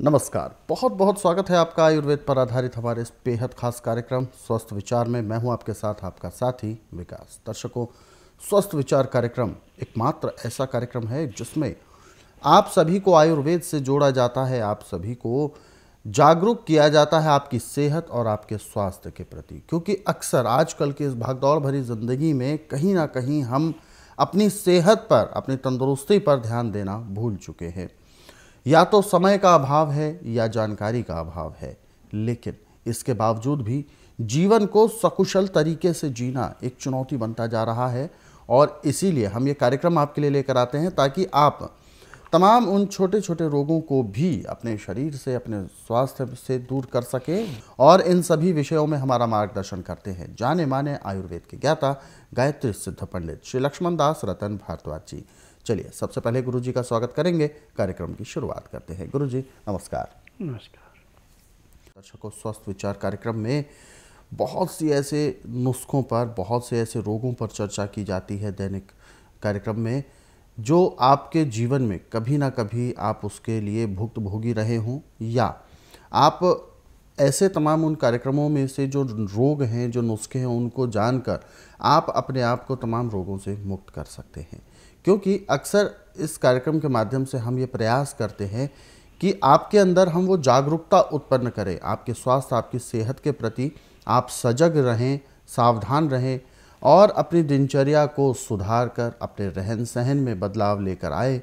नमस्कार बहुत बहुत स्वागत है आपका आयुर्वेद पर आधारित हमारे इस बेहद खास कार्यक्रम स्वस्थ विचार में मैं हूं आपके साथ आपका साथी विकास दर्शकों स्वस्थ विचार कार्यक्रम एकमात्र ऐसा कार्यक्रम है जिसमें आप सभी को आयुर्वेद से जोड़ा जाता है आप सभी को जागरूक किया जाता है आपकी सेहत और आपके स्वास्थ्य के प्रति क्योंकि अक्सर आजकल की इस भागदौड़ भरी ज़िंदगी में कहीं ना कहीं हम अपनी सेहत पर अपनी तंदुरुस्ती पर ध्यान देना भूल चुके हैं या तो समय का अभाव है या जानकारी का अभाव है लेकिन इसके बावजूद भी जीवन को सकुशल तरीके से जीना एक चुनौती बनता जा रहा है और इसीलिए हम ये कार्यक्रम आपके लिए लेकर आते हैं ताकि आप तमाम उन छोटे छोटे रोगों को भी अपने शरीर से अपने स्वास्थ्य से दूर कर सके और इन सभी विषयों में हमारा मार्गदर्शन करते हैं जाने माने आयुर्वेद के ज्ञाता गायत्री सिद्ध पंडित श्री लक्ष्मण दास रतन भारद्वाज जी चलिए सबसे पहले गुरु जी का स्वागत करेंगे कार्यक्रम की शुरुआत करते हैं गुरु जी नमस्कार नमस्कार दर्शकों स्वस्थ विचार कार्यक्रम में बहुत सी ऐसे नुस्खों पर बहुत से ऐसे रोगों पर चर्चा की जाती है दैनिक कार्यक्रम में जो आपके जीवन में कभी ना कभी आप उसके लिए भोगी रहे हों या आप ऐसे तमाम उन कार्यक्रमों में से जो रोग हैं जो नुस्खे हैं उनको जानकर आप अपने आप को तमाम रोगों से मुक्त कर सकते हैं क्योंकि अक्सर इस कार्यक्रम के माध्यम से हम ये प्रयास करते हैं कि आपके अंदर हम वो जागरूकता उत्पन्न करें आपके स्वास्थ्य आपकी सेहत के प्रति आप सजग रहें सावधान रहें और अपनी दिनचर्या को सुधार कर अपने रहन सहन में बदलाव लेकर आए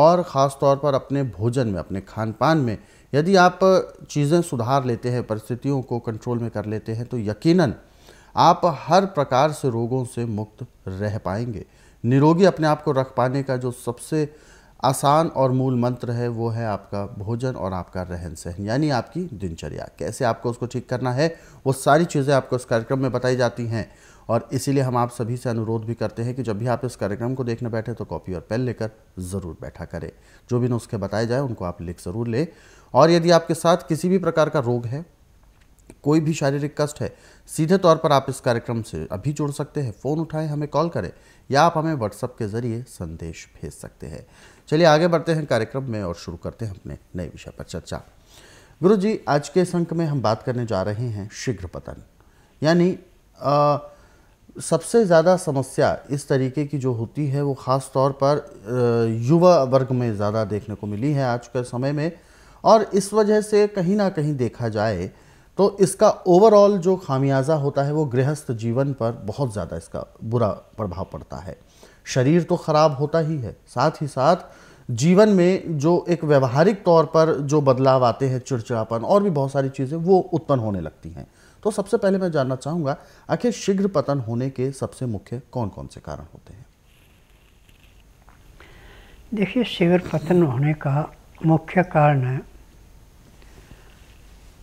और ख़ास तौर पर अपने भोजन में अपने खान पान में यदि आप चीज़ें सुधार लेते हैं परिस्थितियों को कंट्रोल में कर लेते हैं तो यकीनन आप हर प्रकार से रोगों से मुक्त रह पाएंगे निरोगी अपने आप को रख पाने का जो सबसे आसान और मूल मंत्र है वो है आपका भोजन और आपका रहन सहन यानी आपकी दिनचर्या कैसे आपको उसको ठीक करना है वो सारी चीज़ें आपको इस कार्यक्रम में बताई जाती हैं और इसीलिए हम आप सभी से अनुरोध भी करते हैं कि जब भी आप इस कार्यक्रम को देखने बैठे तो कॉपी और पेन लेकर ज़रूर बैठा करें जो भी नुस्खे बताए जाए उनको आप लिख ज़रूर लें और यदि आपके साथ किसी भी प्रकार का रोग है कोई भी शारीरिक कष्ट है सीधे तौर पर आप इस कार्यक्रम से अभी जुड़ सकते हैं फ़ोन उठाएं हमें कॉल करें या आप हमें व्हाट्सएप के ज़रिए संदेश भेज सकते हैं चलिए आगे बढ़ते हैं कार्यक्रम में और शुरू करते हैं अपने नए विषय पर चर्चा गुरु जी आज के संक में हम बात करने जा रहे हैं शीघ्र पतन यानी सबसे ज़्यादा समस्या इस तरीके की जो होती है वो ख़ास तौर पर युवा वर्ग में ज़्यादा देखने को मिली है आज के समय में और इस वजह से कहीं ना कहीं देखा जाए तो इसका ओवरऑल जो खामियाजा होता है वो गृहस्थ जीवन पर बहुत ज़्यादा इसका बुरा प्रभाव पड़ता है शरीर तो ख़राब होता ही है साथ ही साथ जीवन में जो एक व्यवहारिक तौर पर जो बदलाव आते हैं चिड़चिड़ापन और भी बहुत सारी चीज़ें वो उत्पन्न होने लगती हैं तो सबसे पहले मैं जानना चाहूँगा आखिर शीघ्र पतन होने के सबसे मुख्य कौन कौन से कारण होते हैं देखिए शीघ्र पतन होने का मुख्य कारण है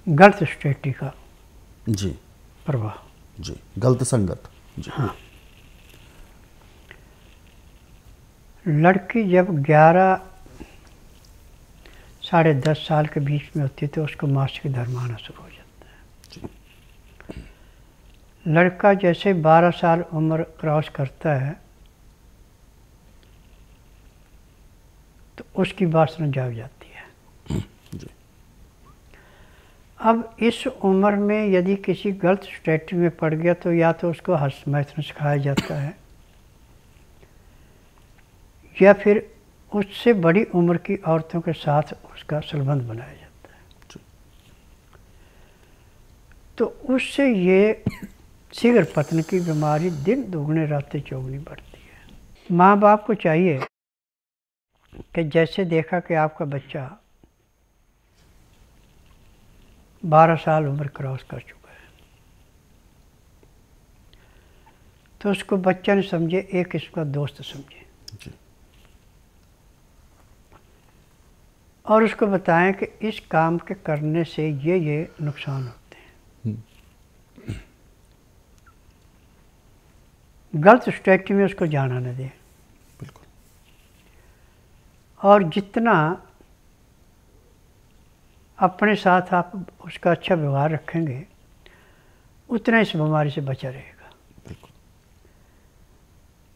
गलत स्टेटी का जी प्रवाह जी गलत संगत जी हाँ लड़की जब ग्यारह साढ़े दस साल के बीच में होती है तो उसको मासिक धर्म आना शुरू हो जाता है लड़का जैसे बारह साल उम्र क्रॉस करता है तो उसकी वासना जाग जाती अब इस उम्र में यदि किसी गलत स्टेट में पड़ गया तो या तो उसको हस्तमैथुन सिखाया जाता है या फिर उससे बड़ी उम्र की औरतों के साथ उसका संबंध बनाया जाता है तो उससे ये शीघ्र पतन की बीमारी दिन दोगुने रास्ते चौगुनी बढ़ती है माँ बाप को चाहिए कि जैसे देखा कि आपका बच्चा बारह साल उम्र क्रॉस कर चुका है तो उसको बच्चा ने समझे एक इसका दोस्त समझे और उसको बताएं कि इस काम के करने से ये ये नुकसान होते हैं हम्म। गलत स्ट्रेटी में उसको जाना न दें बिल्कुल और जितना अपने साथ आप उसका अच्छा व्यवहार रखेंगे उतना इस बीमारी से बचा रहेगा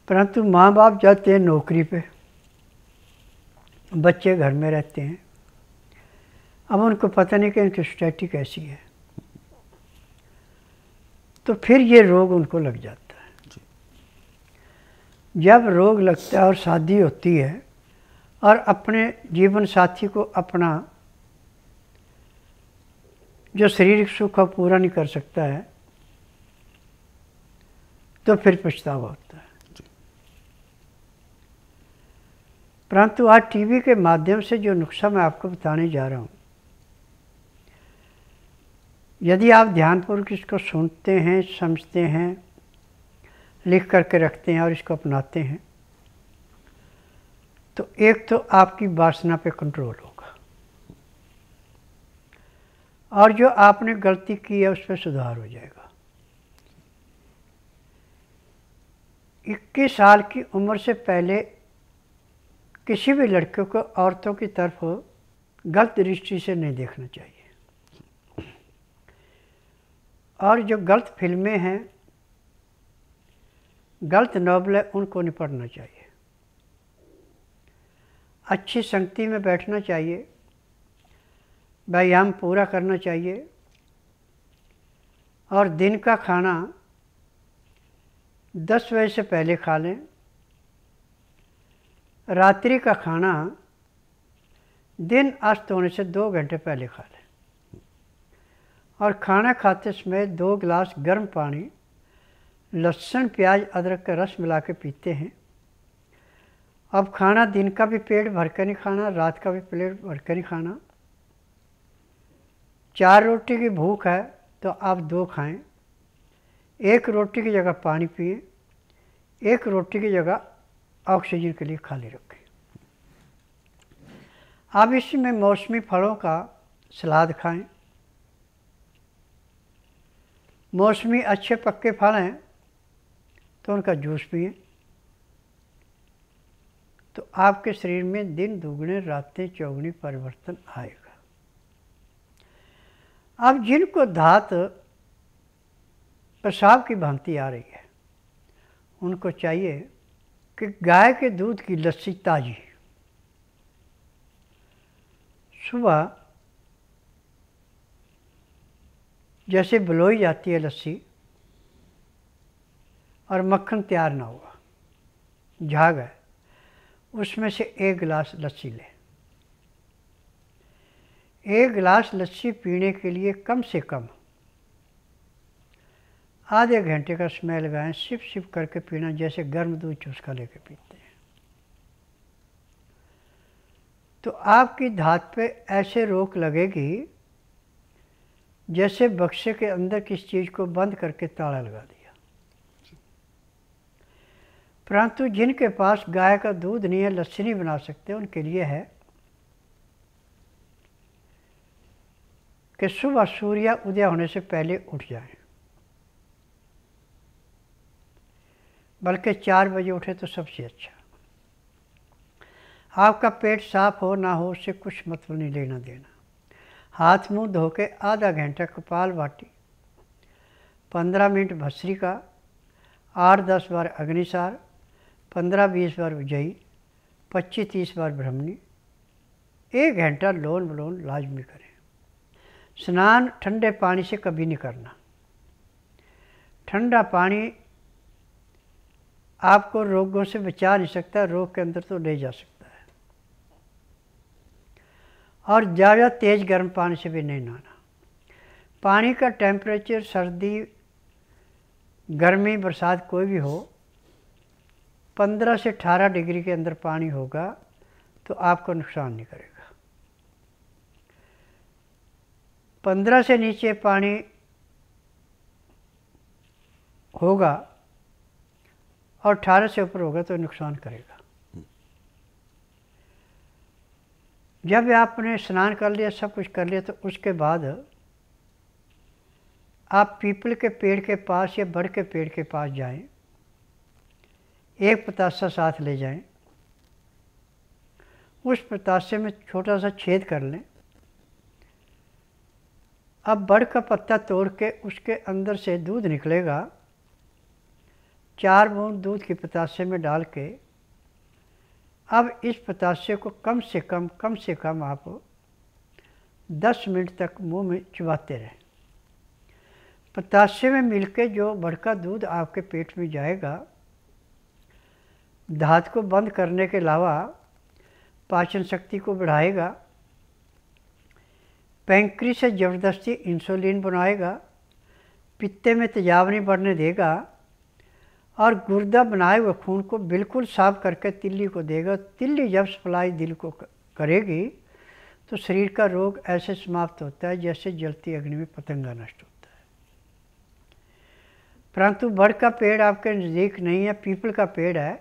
परंतु माँ बाप जाते हैं नौकरी पे बच्चे घर में रहते हैं अब उनको पता नहीं कि इनकी सोसाइटी कैसी है तो फिर ये रोग उनको लग जाता है जब रोग लगता है और शादी होती है और अपने जीवन साथी को अपना जो शारीरिक सुख को पूरा नहीं कर सकता है तो फिर पछतावा होता है परंतु आज टीवी के माध्यम से जो नुस्खा मैं आपको बताने जा रहा हूँ यदि आप ध्यानपूर्वक इसको सुनते हैं समझते हैं लिख करके रखते हैं और इसको अपनाते हैं तो एक तो आपकी वासना पे कंट्रोल हो और जो आपने गलती की है उस पर सुधार हो जाएगा 21 साल की उम्र से पहले किसी भी लड़के को औरतों की तरफ गलत दृष्टि से नहीं देखना चाहिए और जो गलत फिल्में हैं गलत नॉवल है उनको नहीं पढ़ना चाहिए अच्छी संगति में बैठना चाहिए व्यायाम पूरा करना चाहिए और दिन का खाना दस बजे से पहले खा लें रात्रि का खाना दिन अस्त होने से दो घंटे पहले खा लें और खाना खाते समय दो गिलास गर्म पानी लहसुन प्याज अदरक का रस मिला के पीते हैं अब खाना दिन का भी पेट भर कर नहीं खाना रात का भी पेट भर कर नहीं खाना चार रोटी की भूख है तो आप दो खाएं एक रोटी की जगह पानी पिए एक रोटी की जगह ऑक्सीजन के लिए खाली रखें आप इसमें मौसमी फलों का सलाद खाएं मौसमी अच्छे पक्के फल हैं तो उनका जूस पिए तो आपके शरीर में दिन दुगने रातें चौगुनी परिवर्तन आएगा अब जिनको धात पेशाब की भांति आ रही है उनको चाहिए कि गाय के दूध की लस्सी ताज़ी सुबह जैसे बलोई जाती है लस्सी और मक्खन तैयार ना हुआ झाग है उसमें से एक गिलास लस्सी लें एक गिलास लस्सी पीने के लिए कम से कम आधे घंटे का समय लगाएं सिप सिप करके पीना जैसे गर्म दूध चूसका लेके पीते हैं तो आपकी धात पे ऐसे रोक लगेगी जैसे बक्से के अंदर किस चीज़ को बंद करके ताला लगा दिया परंतु जिनके पास गाय का दूध नहीं है लस्सी नहीं बना सकते उनके लिए है कि सुबह सूर्य उदय होने से पहले उठ जाए बल्कि चार बजे उठे तो सबसे अच्छा आपका पेट साफ हो ना हो उससे कुछ मतलब नहीं लेना देना हाथ मुंह धो के आधा घंटा कपाल बाटी पंद्रह मिनट भस्री का आठ दस बार अग्निसार पंद्रह बीस बार विजयी पच्चीस तीस बार भ्रमणी एक घंटा लोन बलोन लाजमी करें स्नान ठंडे पानी से कभी नहीं करना ठंडा पानी आपको रोगों से बचा नहीं सकता रोग के अंदर तो ले जा सकता है और ज़्यादा तेज़ गर्म पानी से भी नहीं नहाना पानी का टेम्परेचर सर्दी गर्मी बरसात कोई भी हो पंद्रह से अठारह डिग्री के अंदर पानी होगा तो आपको नुकसान नहीं करेगा पंद्रह से नीचे पानी होगा और अठारह से ऊपर होगा तो नुकसान करेगा जब आपने स्नान कर लिया सब कुछ कर लिया तो उसके बाद आप पीपल के पेड़ के पास या बड़ के पेड़ के पास जाएं, एक पतासा साथ ले जाएं, उस पतासे में छोटा सा छेद कर लें अब बड़ का पत्ता तोड़ के उसके अंदर से दूध निकलेगा चार बूंद दूध की पतासे में डाल के अब इस पतासे को कम से कम कम से कम आप दस मिनट तक मुंह में चुबाते रहें पतासे में मिलके जो बड़का दूध आपके पेट में जाएगा धात को बंद करने के अलावा पाचन शक्ति को बढ़ाएगा पैंक्री से ज़बरदस्ती इंसुलिन बनाएगा पित्ते में तेजाब नहीं बढ़ने देगा और गुर्दा बनाए हुए खून को बिल्कुल साफ करके तिल्ली को देगा तिल्ली जब सप्लाई दिल को करेगी तो शरीर का रोग ऐसे समाप्त होता है जैसे जलती अग्नि में पतंगा नष्ट होता है परंतु बड़ का पेड़ आपके नज़दीक नहीं है पीपल का पेड़ है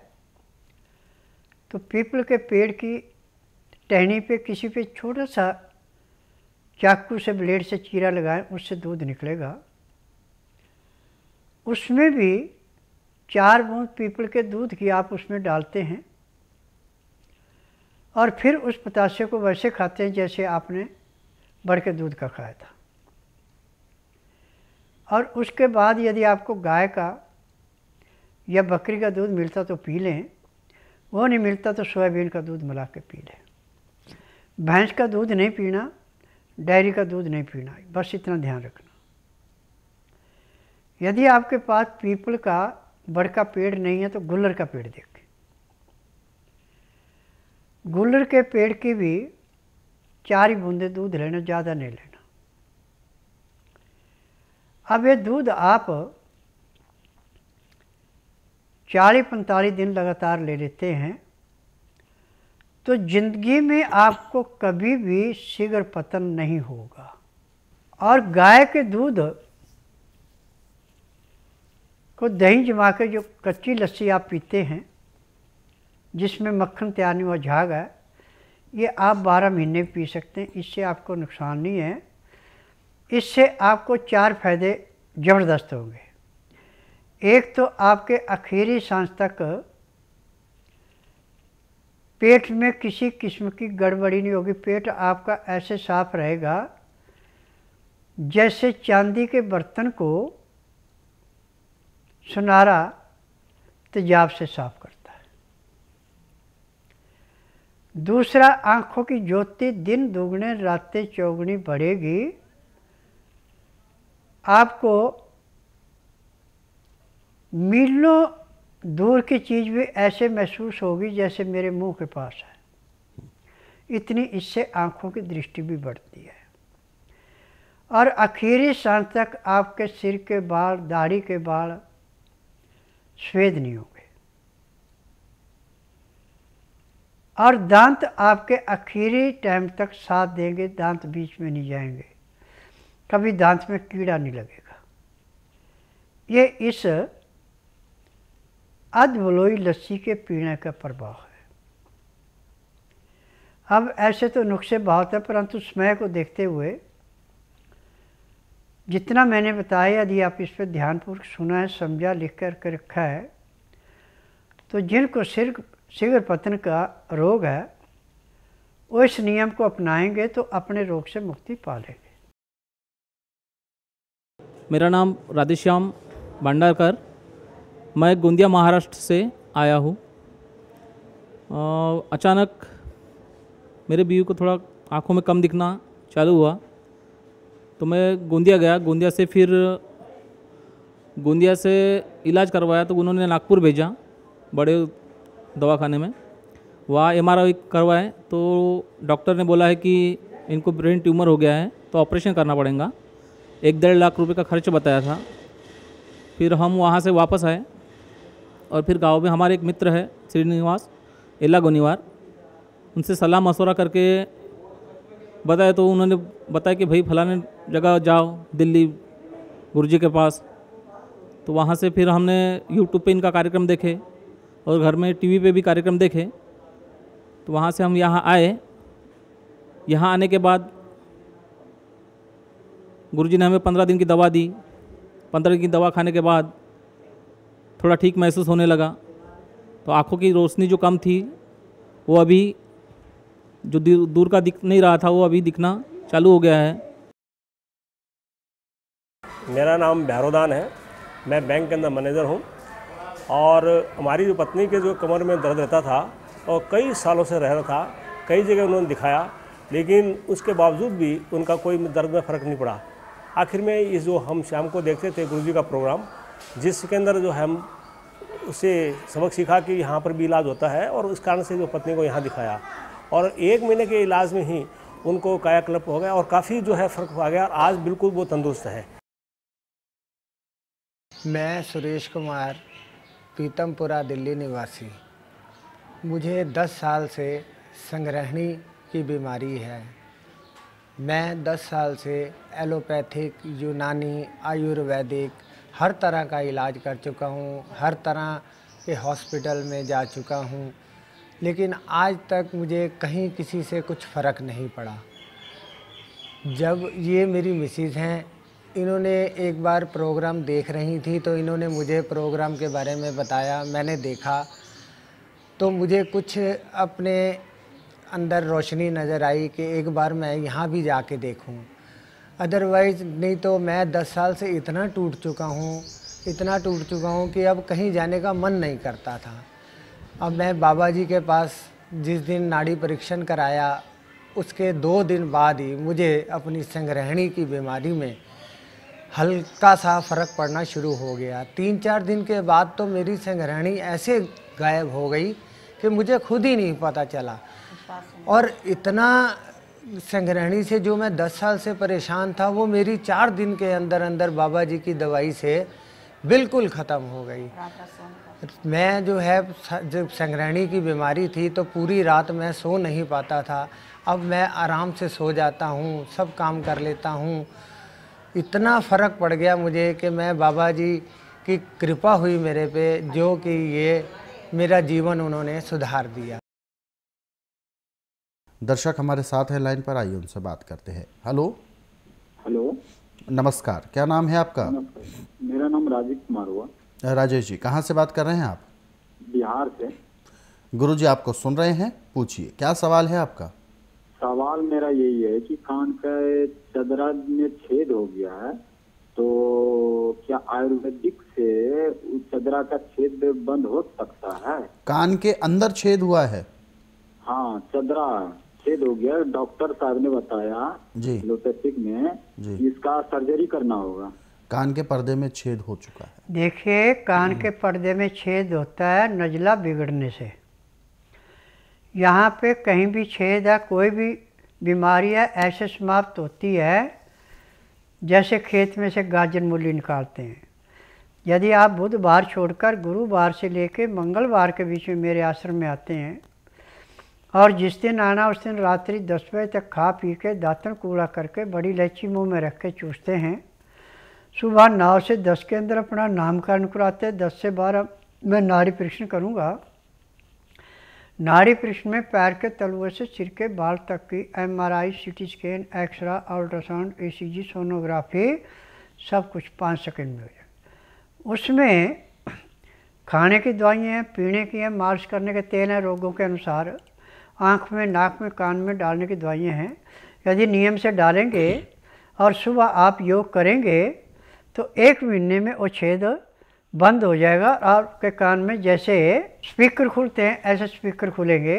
तो पीपल के पेड़ की टहनी पे किसी पे छोटा सा चाकू से ब्लेड से चीरा लगाएं उससे दूध निकलेगा उसमें भी चार बूंद पीपल के दूध की आप उसमें डालते हैं और फिर उस पतासे को वैसे खाते हैं जैसे आपने बढ़ के दूध का खाया था और उसके बाद यदि आपको गाय का या बकरी का दूध मिलता तो पी लें वो नहीं मिलता तो सोयाबीन का दूध मिला के पी लें भैंस का दूध नहीं पीना डेयरी का दूध नहीं पीना है बस इतना ध्यान रखना यदि आपके पास पीपल का बड़ का पेड़ नहीं है तो गुल्लर का पेड़ देखें गुल्लर के पेड़ की भी चार ही बूंदे दूध लेना ज़्यादा नहीं लेना अब ये दूध आप चालीस पैंतालीस दिन लगातार ले लेते हैं तो जिंदगी में आपको कभी भी शीघ्र पतन नहीं होगा और गाय के दूध को दही जमा के जो कच्ची लस्सी आप पीते हैं जिसमें मक्खन तैयार नहीं हुआ झाग है ये आप 12 महीने पी सकते हैं इससे आपको नुकसान नहीं है इससे आपको चार फायदे ज़बरदस्त होंगे एक तो आपके आखिरी सांस तक पेट में किसी किस्म की गड़बड़ी नहीं होगी पेट आपका ऐसे साफ रहेगा जैसे चांदी के बर्तन को सुनारा तेजाब से साफ करता है दूसरा आँखों की ज्योति दिन दोगुने रातें चौगुनी बढ़ेगी आपको मीलों दूर की चीज़ भी ऐसे महसूस होगी जैसे मेरे मुंह के पास है इतनी इससे आंखों की दृष्टि भी बढ़ती है और आखिरी सांस तक आपके सिर के बाल दाढ़ी के बाल श्वेद नहीं होंगे और दांत आपके आखिरी टाइम तक साथ देंगे दांत बीच में नहीं जाएंगे कभी दांत में कीड़ा नहीं लगेगा ये इस अधवलोई लस्सी के पीने का प्रभाव है अब ऐसे तो नुस्खे बहुत है परंतु समय को देखते हुए जितना मैंने बताया यदि आप इस पर ध्यानपूर्वक सुना है समझा लिख कर के रखा है तो जिनको सिर सिगर पतन का रोग है वो इस नियम को अपनाएंगे तो अपने रोग से मुक्ति पा लेंगे मेरा नाम राधेश्याम भंडारकर मैं गोंदिया महाराष्ट्र से आया हूँ अचानक मेरे बीवी को थोड़ा आँखों में कम दिखना चालू हुआ तो मैं गोंदिया गया गोंदिया से फिर गोंदिया से इलाज करवाया तो उन्होंने नागपुर भेजा बड़े दवाखाने में वहाँ एम आर आई करवाए तो डॉक्टर ने बोला है कि इनको ब्रेन ट्यूमर हो गया है तो ऑपरेशन करना पड़ेगा एक डेढ़ लाख रुपए का खर्च बताया था फिर हम वहाँ से वापस आए और फिर गांव में हमारे एक मित्र है श्रीनिवास एला गोनीवार उनसे सलाह मशवरा करके बताया तो उन्होंने बताया कि भाई फलाने जगह जाओ दिल्ली गुरु के पास तो वहाँ से फिर हमने यूट्यूब पर इनका कार्यक्रम देखे और घर में टीवी पे भी कार्यक्रम देखे तो वहाँ से हम यहाँ आए यहाँ आने के बाद गुरुजी ने हमें पंद्रह दिन की दवा दी पंद्रह दिन की दवा खाने के बाद थोड़ा ठीक महसूस होने लगा तो आँखों की रोशनी जो कम थी वो अभी जो दूर का दिख नहीं रहा था वो अभी दिखना चालू हो गया है मेरा नाम भैरोदान है मैं बैंक के अंदर मैनेजर हूँ और हमारी जो पत्नी के जो कमर में दर्द रहता था और कई सालों से रह रहा था कई जगह उन्होंने दिखाया लेकिन उसके बावजूद भी उनका कोई दर्द में फ़र्क नहीं पड़ा आखिर में इस जो हम शाम को देखते थे गुरु का प्रोग्राम जिसके अंदर जो है उसे सबक सीखा कि यहाँ पर भी इलाज होता है और उस कारण से जो पत्नी को यहाँ दिखाया और एक महीने के इलाज में ही उनको कायाकल्प हो गया और काफ़ी जो है फ़र्क आ गया और आज बिल्कुल वो तंदुरुस्त है मैं सुरेश कुमार पीतमपुरा दिल्ली निवासी मुझे 10 साल से संग्रहणी की बीमारी है मैं 10 साल से एलोपैथिक यूनानी आयुर्वैदिक हर तरह का इलाज कर चुका हूँ हर तरह के हॉस्पिटल में जा चुका हूँ लेकिन आज तक मुझे कहीं किसी से कुछ फ़र्क नहीं पड़ा जब ये मेरी मिसिज़ हैं इन्होंने एक बार प्रोग्राम देख रही थी तो इन्होंने मुझे प्रोग्राम के बारे में बताया मैंने देखा तो मुझे कुछ अपने अंदर रोशनी नज़र आई कि एक बार मैं यहाँ भी जाके देखूँ अदरवाइज़ नहीं तो मैं दस साल से इतना टूट चुका हूँ इतना टूट चुका हूँ कि अब कहीं जाने का मन नहीं करता था अब मैं बाबा जी के पास जिस दिन नाड़ी परीक्षण कराया उसके दो दिन बाद ही मुझे अपनी संग्रहणी की बीमारी में हल्का सा फ़र्क पड़ना शुरू हो गया तीन चार दिन के बाद तो मेरी संग्रहणी ऐसे गायब हो गई कि मुझे खुद ही नहीं पता चला और इतना संग्रहणी से जो मैं दस साल से परेशान था वो मेरी चार दिन के अंदर अंदर बाबा जी की दवाई से बिल्कुल ख़त्म हो गई मैं जो है जब संग्रहणी की बीमारी थी तो पूरी रात मैं सो नहीं पाता था अब मैं आराम से सो जाता हूँ सब काम कर लेता हूँ इतना फ़र्क पड़ गया मुझे कि मैं बाबा जी की कृपा हुई मेरे पे जो कि ये मेरा जीवन उन्होंने सुधार दिया दर्शक हमारे साथ है लाइन पर आइए उनसे बात करते हैं हेलो हेलो नमस्कार क्या नाम है आपका मेरा नाम राजीव कुमार हुआ राजेश जी कहाँ से बात कर रहे हैं आप बिहार से गुरु जी आपको सुन रहे हैं पूछिए क्या सवाल है आपका सवाल मेरा यही है कि कान का चदरा में छेद हो गया है तो क्या आयुर्वेदिक से चदरा का छेद बंद हो सकता है कान के अंदर छेद हुआ है हाँ चदरा छेद हो गया डॉक्टर साहब ने बताया जी में जी इसका सर्जरी करना होगा कान के पर्दे में छेद हो चुका है देखिए कान हम्म। के पर्दे में छेद होता है नजला बिगड़ने से यहाँ पे कहीं भी छेद है कोई भी बीमारी है ऐसे समाप्त होती है जैसे खेत में से गाजर मूली निकालते हैं यदि आप बुधवार छोड़कर गुरुवार से लेकर मंगलवार के बीच में मेरे आश्रम में आते हैं और जिस दिन आना उस दिन रात्रि दस बजे तक खा पी के दातन कूड़ा करके बड़ी लैची मुंह में रख के चूसते हैं सुबह नौ से दस के अंदर अपना नामकरण कराते हैं दस से बारह मैं नारी प्रश्न करूँगा नारी प्रश्न में पैर के तलुए से सिर के बाल तक की M R I C T scan x ray ultrasound E C G sonography सब कुछ पाँच सेकेंड में हो जाए उसमें खाने की दवाइयाँ हैं पीने की हैं मालिश करने के तेल हैं रोगों के अनुसार आँख में नाक में कान में डालने की दवाइयाँ हैं यदि नियम से डालेंगे और सुबह आप योग करेंगे तो एक महीने में वो छेद बंद हो जाएगा आपके कान में जैसे स्पीकर खुलते हैं ऐसे स्पीकर खुलेंगे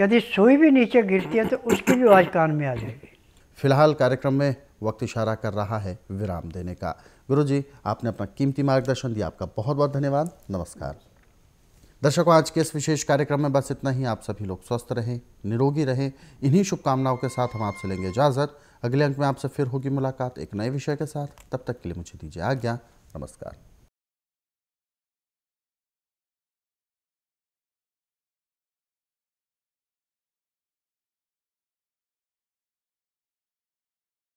यदि सुई भी नीचे गिरती है तो उसकी भी आवाज़ कान में आ जाएगी फिलहाल कार्यक्रम में वक्त इशारा कर रहा है विराम देने का गुरुजी आपने अपना कीमती मार्गदर्शन दिया आपका बहुत बहुत धन्यवाद नमस्कार दर्शकों आज के इस विशेष कार्यक्रम में बस इतना ही आप सभी लोग स्वस्थ रहें निरोगी रहें इन्हीं शुभकामनाओं के साथ हम आपसे लेंगे इजाज़त अगले अंक में आपसे फिर होगी मुलाकात एक नए विषय के साथ तब तक के लिए मुझे दीजिए आज्ञा नमस्कार